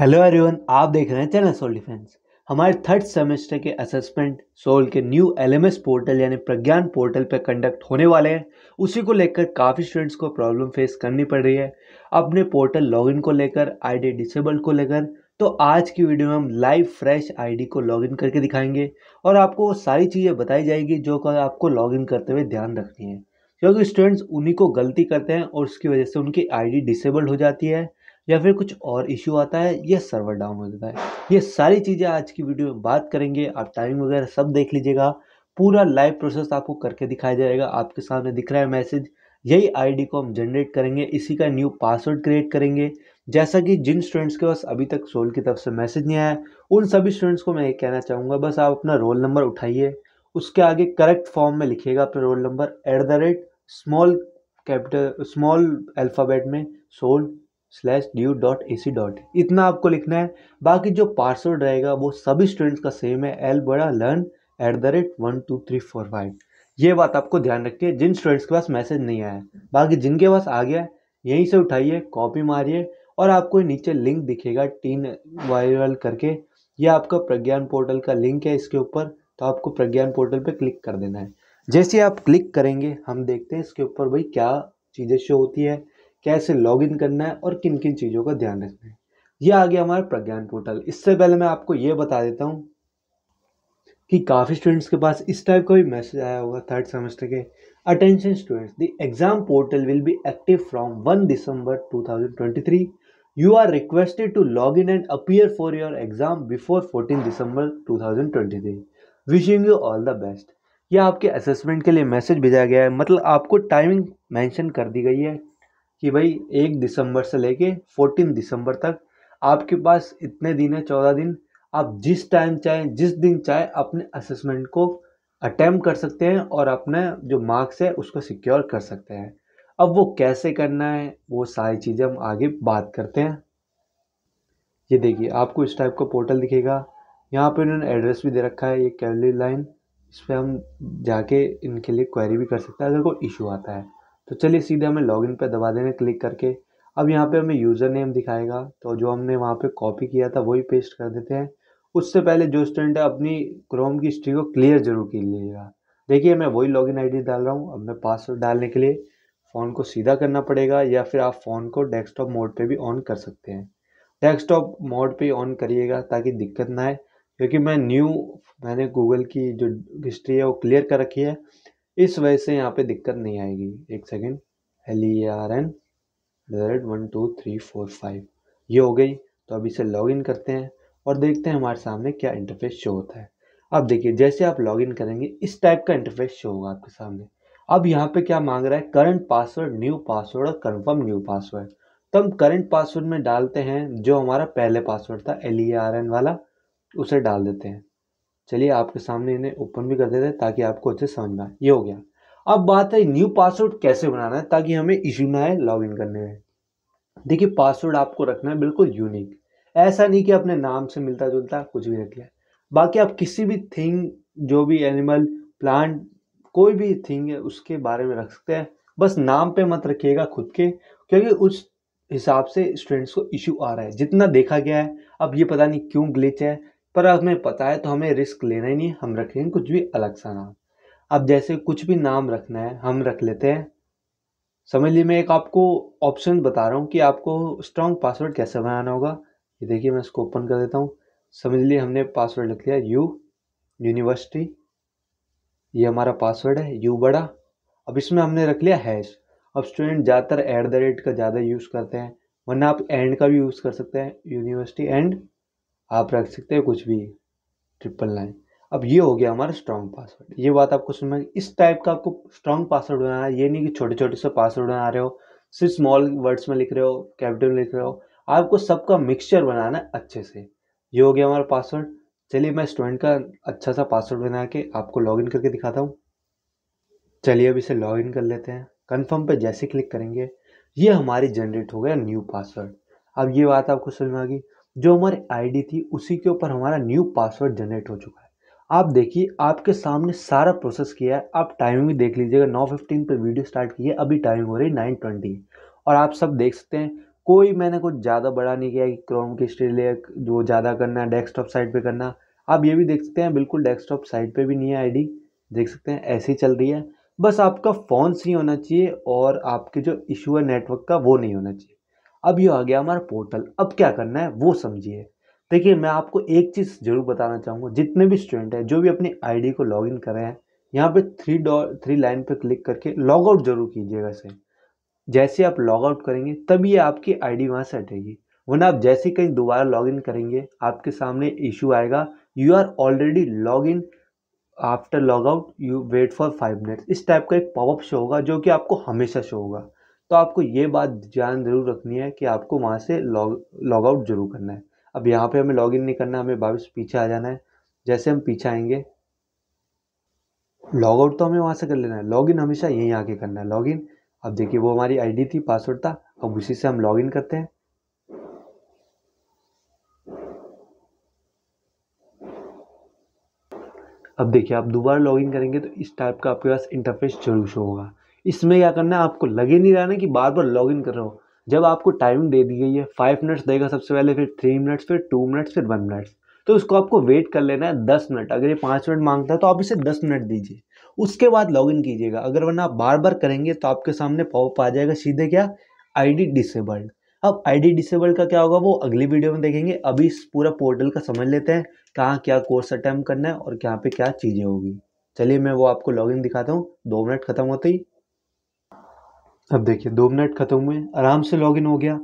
hello everyone आप देख रहे हैं चैनल सोल डिफेंस हमारे थर्ड सेमेस्टर के असेसमेंट सोल के न्यू एलएमएस पोर्टल यानी प्रज्ञान पोर्टल पर कंडक्ट होने वाले हैं उसी को लेकर काफ़ी स्टूडेंट्स को प्रॉब्लम फेस करनी पड़ रही है अपने पोर्टल लॉगिन को लेकर आईडी डिसेबल को लेकर तो आज की वीडियो में हम लाइव फ्रेश आईडी को लॉगिन करके दिखाएंगे और आपको वो सारी चीज़ें बताई जाएगी जो आपको लॉगिन करते हुए ध्यान रखनी है क्योंकि स्टूडेंट्स उन्हीं को गलती करते हैं और उसकी वजह से उनकी आईडी डिसेबल्ड हो जाती है या फिर कुछ और इशू आता है या सर्वर डाउन हो जाता है ये सारी चीज़ें आज की वीडियो में बात करेंगे आप टाइमिंग वगैरह सब देख लीजिएगा पूरा लाइव प्रोसेस आपको करके दिखाया जाएगा आपके सामने दिख रहा है मैसेज यही आईडी को हम जनरेट करेंगे इसी का न्यू पासवर्ड क्रिएट करेंगे जैसा कि जिन स्टूडेंट्स के पास अभी तक सोल की तरफ से मैसेज नहीं आया उन सभी स्टूडेंट्स को मैं ये कहना चाहूँगा बस आप अपना रोल नंबर उठाइए उसके आगे करेक्ट फॉर्म में लिखिएगा अपना roll number at the rate small capital small alphabet में SOL slash DU dot A C dot इतना आपको लिखना है बाकी जो पासवर्ड रहेगा वो सभी स्टूडेंट्स का सेम है एल बड़ा learn at the rate one two three four five ये बात आपको ध्यान रखिए जिन स्टूडेंट्स के पास मैसेज नहीं आया बाकी जिनके पास आ गया यहीं से उठाइए कॉपी मारिए और आपको नीचे लिंक दिखेगा टीन वायरल करके ये आपका प्रज्ञान पोर्टल का लिंक है इसके ऊपर तो आपको प्रज्ञान पोर्टल पर क्लिक कर देना है जैसे आप क्लिक करेंगे हम देखते हैं इसके ऊपर भाई क्या चीज़ें शो होती है कैसे लॉग इन करना है और किन किन चीज़ों का ध्यान रखना है ये आ गया हमारा प्रज्ञान पोर्टल इससे पहले मैं आपको ये बता देता हूँ कि काफ़ी स्टूडेंट्स के पास इस टाइप का भी मैसेज आया होगा थर्ड सेमेस्टर के attention students the exam portal will be active from one December two you are requested to log in and appear for your exam before fourteen December three wishing you all the best यह आपके assessment के लिए message भेजा गया है मतलब आपको timing mention कर दी गई है कि भाई एक दिसंबर से लेके फोर्टीन दिसंबर तक आपके पास इतने दिन है चौदह दिन आप जिस टाइम चाहे जिस दिन चाहे अपने असेसमेंट को अटैम्प्ट कर सकते हैं और अपने जो मार्क्स है उसको सिक्योर कर सकते हैं अब वो कैसे करना है वो सारी चीज़ें हम आगे बात करते हैं ये देखिए आपको इस टाइप का पोर्टल दिखेगा यहाँ पर इन्होंने एड्रेस भी दे रखा है ये कैलरी लाइन इस पर हम जाके इनके लिए क्वेरी भी कर सकते हैं अगर कोई इशू आता है तो चलिए सीधे हमें लॉगिन पे दबा देना क्लिक करके अब यहाँ पे हमें यूज़र नेम दिखाएगा तो जो हमने वहाँ पे कॉपी किया था वही पेस्ट कर देते हैं उससे पहले जो स्टूडेंट है अपनी क्रोम की हिस्ट्री को क्लियर जरूर कर लीजिएगा देखिए मैं वही लॉगिन आईडी डाल रहा हूँ अब मैं पासवर्ड डालने के लिए फ़ोन को सीधा करना पड़ेगा या फिर आप फ़ोन को डेस्कटॉप मोड पर भी ऑन कर सकते हैं डेस्कटॉप मोड पर ऑन करिएगा ताकि दिक्कत ना आए क्योंकि मैं न्यू मैंने गूगल की जो हिस्ट्री है वो क्लियर कर रखी है इस वजह से यहाँ पे दिक्कत नहीं आएगी एक second L E R N red one two three four five ये हो गई तो अब इसे लॉगिन करते हैं और देखते हैं हमारे सामने क्या इंटरफेस शो होता है अब देखिए जैसे आप लॉगिन करेंगे इस टाइप का इंटरफेस शो होगा आपके सामने अब यहाँ पे क्या मांग रहा है करंट पासवर्ड न्यू पासवर्ड और कन्फर्म न्यू पासवर्ड तो हम करंट पासवर्ड में डालते हैं जो हमारा पहले पासवर्ड था एल ई आर एन वाला उसे डाल देते हैं चलिए आपके सामने इन्हें ओपन भी कर देते हैं ताकि आपको अच्छे समझ में आए ये हो गया अब बात है न्यू पासवर्ड कैसे बनाना है ताकि हमें इशू ना आए लॉग इन करने में देखिए पासवर्ड आपको रखना है बिल्कुल यूनिक ऐसा नहीं कि अपने नाम से मिलता जुलता कुछ भी रख लिया बाकी आप किसी भी थिंग जो भी एनिमल प्लांट कोई भी थिंग है उसके बारे में रख सकते हैं बस नाम पे मत रखिएगा खुद के क्योंकि उस हिसाब से स्टूडेंट्स को इशू आ रहा है जितना देखा गया है अब ये पता नहीं क्यों ग्लिच है पर हमें पता है तो हमें रिस्क लेना ही नहीं है हम रखेंगे कुछ भी अलग सा नाम अब जैसे कुछ भी नाम रखना है हम रख लेते हैं समझ लीजिए मैं एक आपको ऑप्शन बता रहा हूँ कि आपको स्ट्रॉन्ग पासवर्ड कैसे बनाना होगा ये देखिए मैं इसको ओपन कर देता हूँ समझ लीजिए हमने पासवर्ड लिख लिया यू यूनिवर्सिटी ये हमारा पासवर्ड है यू बड़ा अब इसमें हमने रख लिया हैश अब स्टूडेंट ज़्यादातर एट द रेट का ज़्यादा यूज़ करते हैं वरना आप एंड का भी यूज़ कर सकते हैं यूनिवर्सिटी एंड आप रख सकते हो कुछ भी ट्रिपल नाइन अब ये हो गया हमारा स्ट्रॉन्ग पासवर्ड ये बात आपको में इस टाइप का आपको स्ट्रॉन्ग पासवर्ड बनाना है ये नहीं कि छोटे छोटे से पासवर्ड बना रहे हो सिर्फ स्मॉल वर्ड्स में लिख रहे हो कैपिटल में लिख रहे हो आपको सबका मिक्सचर बनाना है अच्छे से ये हो गया हमारा पासवर्ड चलिए मैं स्टूडेंट का अच्छा सा पासवर्ड बना के आपको लॉगिन करके दिखाता हूँ चलिए अब इसे लॉगिन कर लेते हैं कन्फर्म पर जैसे क्लिक करेंगे ये हमारी जनरेट हो गया न्यू पासवर्ड अब ये बात आपको समझ में आ गई जो हमारी आईडी थी उसी के ऊपर हमारा न्यू पासवर्ड जनरेट हो चुका है आप देखिए आपके सामने सारा प्रोसेस किया है आप टाइमिंग भी देख लीजिएगा नौ फिफ्टीन पर वीडियो स्टार्ट की है अभी टाइमिंग हो रही है नाइन ट्वेंटी और आप सब देख सकते हैं कोई मैंने कुछ ज़्यादा बड़ा नहीं किया कि क्रोम की स्टेलिया जो ज़्यादा करना है डेस्कटॉप साइड पर करना आप ये भी देख सकते हैं बिल्कुल डेस्कटॉप साइड पर भी नहीं है आई देख सकते हैं ऐसी चल रही है बस आपका फ़ोन सही होना चाहिए और आपके जो इशू है नेटवर्क का वो नहीं होना चाहिए अब ये आ गया हमारा पोर्टल अब क्या करना है वो समझिए देखिए मैं आपको एक चीज़ ज़रूर बताना चाहूँगा जितने भी स्टूडेंट हैं जो भी अपनी आईडी को लॉगिन कर रहे हैं यहाँ पे थ्री डॉ थ्री लाइन पे क्लिक करके लॉग आउट जरूर कीजिएगा इसे जैसे आप लॉग आउट करेंगे तभी आपकी आईडी वहाँ से हटेगी वरना आप जैसे कहीं दोबारा इन करेंगे आपके सामने इशू आएगा you are already log in after log out you wait for five minutes इस टाइप का एक पॉपअप शो होगा जो कि आपको हमेशा शो होगा तो आपको ये बात ध्यान ज़रूर रखनी है कि आपको वहाँ से लॉग लॉग आउट ज़रूर करना है अब यहाँ पे हमें लॉग इन नहीं करना हमें वापस पीछे आ जाना है जैसे हम पीछे आएंगे लॉग आउट तो हमें वहाँ से कर लेना है लॉग इन हमेशा यहीं आके करना है लॉग इन अब देखिए वो हमारी आईडी थी पासवर्ड था अब उसी से हम लॉग इन करते हैं अब देखिए आप दोबारा लॉगिन करेंगे तो इस टाइप का आपके पास इंटरफेस जरूर शो होगा इसमें क्या करना है आपको लगे नहीं रहा ना कि बार बार लॉग इन कर रहे हो जब आपको टाइमिंग दे दी गई है फाइव मिनट्स देगा सबसे पहले फिर थ्री मिनट्स फिर टू मिनट्स फिर वन मिनट्स तो उसको आपको वेट कर लेना है दस मिनट अगर ये पाँच मिनट मांगता है तो आप इसे दस मिनट दीजिए उसके बाद लॉग इन कीजिएगा अगर वरना आप बार बार करेंगे तो आपके सामने पॉप आ जाएगा सीधे क्या आईडी डिसेबल्ड अब आईडी डिसेबल्ड का क्या होगा वो अगली वीडियो में देखेंगे अभी इस पूरा पोर्टल का समझ लेते हैं कहाँ क्या कोर्स अटैम्प्ट करना है और कहाँ पे क्या चीज़ें होगी चलिए मैं वो आपको लॉगिन दिखाता हूँ दो मिनट खत्म होते ही अब देखिए दो मिनट ख़त्म हुए आराम से लॉगिन हो गया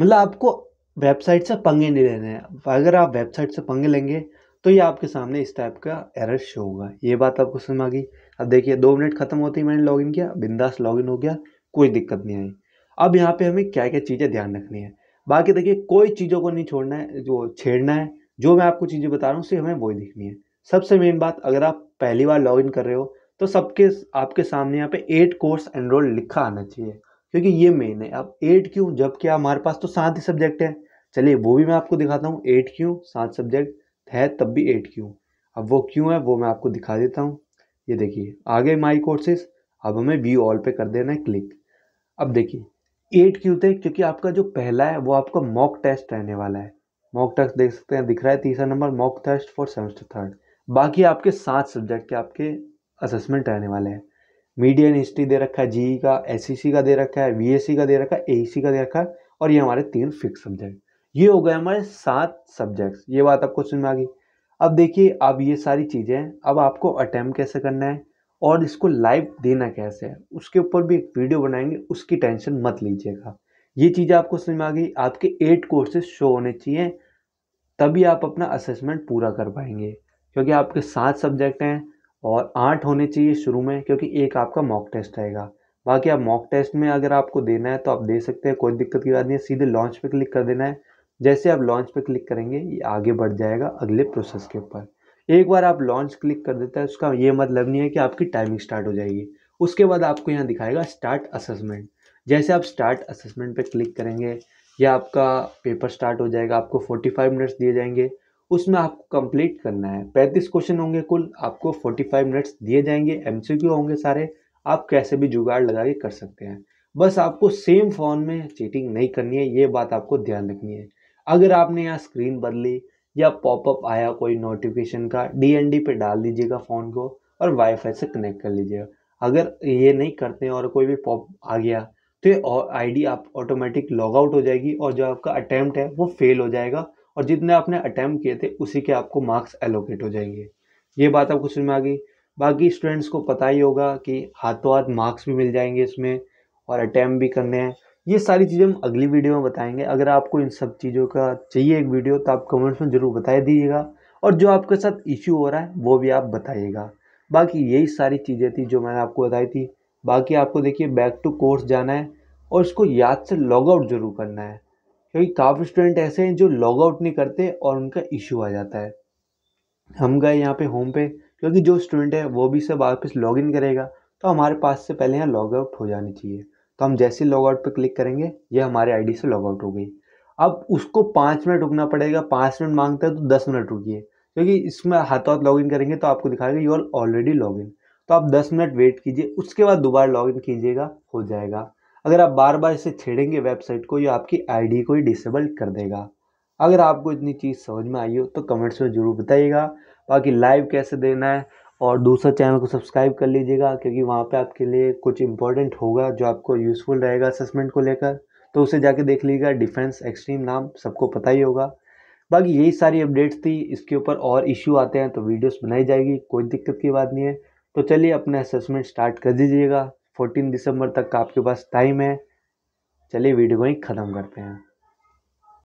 मतलब आपको वेबसाइट से पंगे नहीं लेने हैं अगर आप वेबसाइट से पंगे लेंगे तो ये आपके सामने इस टाइप का एरर शो होगा ये बात आपको समझ आ गई अब देखिए दो मिनट ख़त्म होते ही मैंने लॉगिन किया बिंदास लॉगिन हो गया कोई दिक्कत नहीं आई अब यहाँ पे हमें क्या क्या चीज़ें ध्यान रखनी है बाकी देखिए कोई चीज़ों को नहीं छोड़ना है जो छेड़ना है जो मैं आपको चीज़ें बता रहा हूँ सिर्फ हमें वही दिखनी है सबसे मेन बात अगर आप पहली बार लॉगिन कर रहे हो तो सबके आपके सामने यहाँ पे एट कोर्स एनरोल लिखा आना चाहिए क्योंकि ये मेन है अब एट क्यों जबकि हमारे पास तो सात ही सब्जेक्ट है चलिए वो भी मैं आपको दिखाता हूँ एट क्यों सात सब्जेक्ट है तब भी एट क्यों अब वो क्यों है वो मैं आपको दिखा देता हूँ ये देखिए आगे माई कोर्सेस अब हमें व्यू ऑल पे कर देना है क्लिक अब देखिए एट क्यों थे क्योंकि आपका जो पहला है वो आपका मॉक टेस्ट रहने वाला है मॉक टेस्ट देख सकते हैं दिख रहा है तीसरा number mock test for semester third बाकी आपके सात सब्जेक्ट के आपके असेसमेंट रहने वाले हैं मीडियन हिस्ट्री दे रखा है जी का एस e का दे रखा है वी e का दे रखा है ए e का दे रखा है और ये हमारे तीन फिक्स सब्जेक्ट ये हो गए हमारे सात सब्जेक्ट्स ये बात आपको सुन में आ गई अब देखिए अब ये सारी चीज़ें अब आपको अटैम्प कैसे करना है और इसको लाइव देना कैसे है उसके ऊपर भी एक वीडियो बनाएंगे उसकी टेंशन मत लीजिएगा ये चीज़ें आपको समझ में आ गई आपके एट कोर्सेज शो होने चाहिए तभी आप अपना असेसमेंट पूरा कर पाएंगे क्योंकि आपके सात सब्जेक्ट हैं और आठ होने चाहिए शुरू में क्योंकि एक आपका मॉक टेस्ट रहेगा बाकी आप मॉक टेस्ट में अगर आपको देना है तो आप दे सकते हैं कोई दिक्कत की बात नहीं है सीधे लॉन्च पे क्लिक कर देना है जैसे आप लॉन्च पे क्लिक करेंगे ये आगे बढ़ जाएगा अगले प्रोसेस के ऊपर एक बार आप लॉन्च क्लिक कर देता है उसका ये मतलब नहीं है कि आपकी टाइमिंग स्टार्ट हो जाएगी उसके बाद आपको यहाँ दिखाएगा स्टार्ट असेसमेंट जैसे आप स्टार्ट असेसमेंट पर क्लिक करेंगे या आपका पेपर स्टार्ट हो जाएगा आपको फोर्टी मिनट्स दिए जाएंगे उसमें आपको कंप्लीट करना है पैंतीस क्वेश्चन होंगे कुल आपको फोर्टी फाइव मिनट्स दिए जाएंगे एम होंगे सारे आप कैसे भी जुगाड़ लगा के कर सकते हैं बस आपको सेम फोन में चीटिंग नहीं करनी है ये बात आपको ध्यान रखनी है अगर आपने यहाँ स्क्रीन बदली या पॉपअप आया कोई नोटिफिकेशन का डीएनडी पे डाल दीजिएगा फ़ोन को और वाईफाई से कनेक्ट कर लीजिएगा अगर ये नहीं करते हैं और कोई भी पॉप आ गया तो ये आईडी आप ऑटोमेटिक लॉग आउट हो जाएगी और जो आपका अटैम्प्ट है वो फेल हो जाएगा और जितने आपने अटैम्प्ट किए थे उसी के आपको मार्क्स एलोकेट हो जाएंगे ये बात आपको समझ में आ गई बाकी स्टूडेंट्स को पता ही होगा कि हाथों हाथ मार्क्स भी मिल जाएंगे इसमें और अटैम्प्ट भी करने हैं ये सारी चीज़ें हम अगली वीडियो में बताएंगे अगर आपको इन सब चीज़ों का चाहिए एक वीडियो तो आप कमेंट्स में ज़रूर बता दीजिएगा और जो आपके साथ इश्यू हो रहा है वो भी आप बताइएगा बाकी यही सारी चीज़ें थी जो मैंने आपको बताई थी बाकी आपको देखिए बैक टू कोर्स जाना है और इसको याद से लॉग आउट जरूर करना है क्योंकि काफ़ी स्टूडेंट ऐसे हैं जो लॉग आउट नहीं करते और उनका इशू आ जाता है हम गए यहाँ पे होम पे क्योंकि जो स्टूडेंट है वो भी सब वापस लॉग इन करेगा तो हमारे पास से पहले यहाँ लॉग आउट हो जानी चाहिए तो हम जैसे लॉग आउट पर क्लिक करेंगे ये हमारे आईडी से लॉग आउट हो गई अब उसको पाँच मिनट रुकना पड़ेगा पाँच मिनट मांगता है तो दस मिनट रुकिए क्योंकि इसमें हाथों हाथ लॉग इन करेंगे तो आपको दिखाएगा you are already log in तो आप दस मिनट वेट कीजिए उसके बाद दोबारा लॉग इन कीजिएगा हो जाएगा अगर आप बार बार इसे छेड़ेंगे वेबसाइट को ये आपकी आईडी को ही डिसेबल कर देगा अगर आपको इतनी चीज़ समझ में आई हो तो कमेंट्स में ज़रूर बताइएगा बाकी लाइव कैसे देना है और दूसरा चैनल को सब्सक्राइब कर लीजिएगा क्योंकि वहाँ पे आपके लिए कुछ इंपॉर्टेंट होगा जो आपको यूज़फुल रहेगा असेसमेंट को लेकर तो उसे जाके देख लीजिएगा डिफेंस एक्सट्रीम नाम सबको पता ही होगा बाकी यही सारी अपडेट्स थी इसके ऊपर और इश्यू आते हैं तो वीडियोस बनाई जाएगी कोई दिक्कत की बात नहीं है तो चलिए अपना असेसमेंट स्टार्ट कर दीजिएगा फोर्टीन दिसंबर तक का आपके पास टाइम है चलिए वीडियो को ही ख़त्म करते हैं